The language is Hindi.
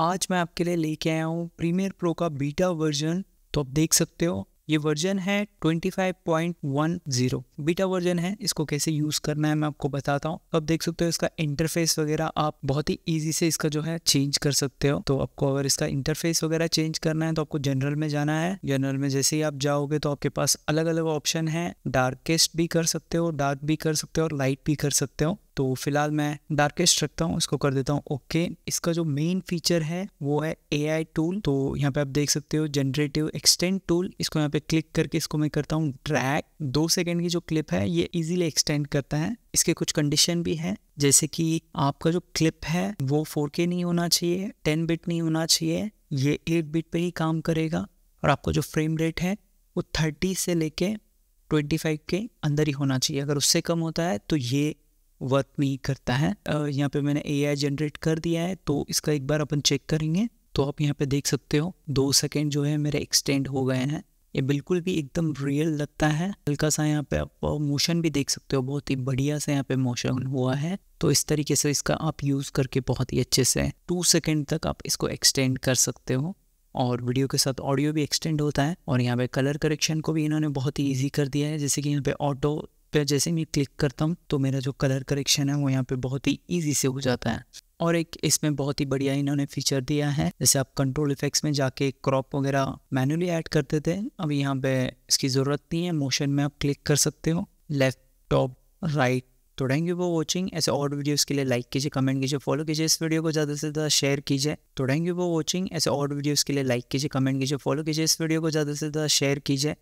आज मैं आपके लिए लेके आया हूँ प्रीमियर प्रो का बीटा वर्जन तो आप देख सकते हो ये वर्जन है 25.10 बीटा वर्जन है इसको कैसे यूज़ करना है मैं आपको बताता हूँ अब तो देख सकते हो इसका इंटरफेस वगैरह आप बहुत ही इजी से इसका जो है चेंज कर सकते हो तो आपको अगर इसका इंटरफेस वगैरह चेंज करना है तो आपको जनरल में जाना है जनरल में जैसे ही आप जाओगे तो आपके पास अलग अलग ऑप्शन है डार्केस्ट भी कर सकते हो डार्क भी कर सकते हो और लाइट भी कर सकते हो तो फिलहाल मैं डार्केस्ट रखता हूँ इसको कर देता हूँ ओके इसका जो मेन फीचर है वो है ए आई टूल तो यहाँ पे आप देख सकते हो जनरेटिव एक्सटेंड टूल इसको यहाँ पे क्लिक करके इसको मैं करता हूँ ट्रैक दो सेकेंड की जो क्लिप है ये इजीली एक्सटेंड करता है इसके कुछ कंडीशन भी है जैसे कि आपका जो क्लिप है वो के नहीं होना चाहिए टेन बिट नहीं होना चाहिए ये एट बिट पे ही काम करेगा और आपका जो फ्रेम रेट है वो थर्टी से लेके फाइव के अंदर ही होना चाहिए अगर उससे कम होता है तो ये वर्क नहीं करता है यहाँ पे मैंने ए जनरेट कर दिया है तो इसका एक बार अपन चेक करेंगे तो आप यहाँ पे देख सकते हो दो सेकेंड जो है मेरे एक्सटेंड हो गए हैं ये बिल्कुल भी एकदम रियल लगता है हल्का सा यहाँ पे आप मोशन भी देख सकते हो बहुत ही बढ़िया से यहाँ पे मोशन हुआ है तो इस तरीके से इसका आप यूज़ करके बहुत ही अच्छे से टू सेकेंड तक आप इसको एक्सटेंड कर सकते हो और वीडियो के साथ ऑडियो भी एक्सटेंड होता है और यहाँ पे कलर करेक्शन को भी इन्होंने बहुत ही ईजी कर दिया है जैसे कि यहाँ पे ऑटो पे जैसे मैं क्लिक करता हूँ तो मेरा जो कलर करेक्शन है वो यहाँ पे बहुत ही ईजी से हो जाता है और एक इसमें बहुत ही बढ़िया इन्होंने फीचर दिया है जैसे आप कंट्रोल इफेक्ट्स में जाके क्रॉप वगैरह मैनुअली ऐड करते थे अब यहाँ पे इसकी ज़रूरत नहीं है मोशन में आप क्लिक कर सकते हो लेफ्ट टॉप राइट तो थैंक यू फॉर वॉचिंग ऐसे और वीडियोस के लिए लाइक कीजिए कमेंट कीजिए फॉलो कीजिए इस वीडियो को ज़्यादा से ज़्यादा शेयर कीजिए तो थैंक यू फॉर वॉचिंग ऐसे और वीडियोस के लिए लाइक कीजिए कमेंट कीजिए फॉलो कीजिए इस वीडियो को ज़्यादा से ज़्यादा शेयर कीजिए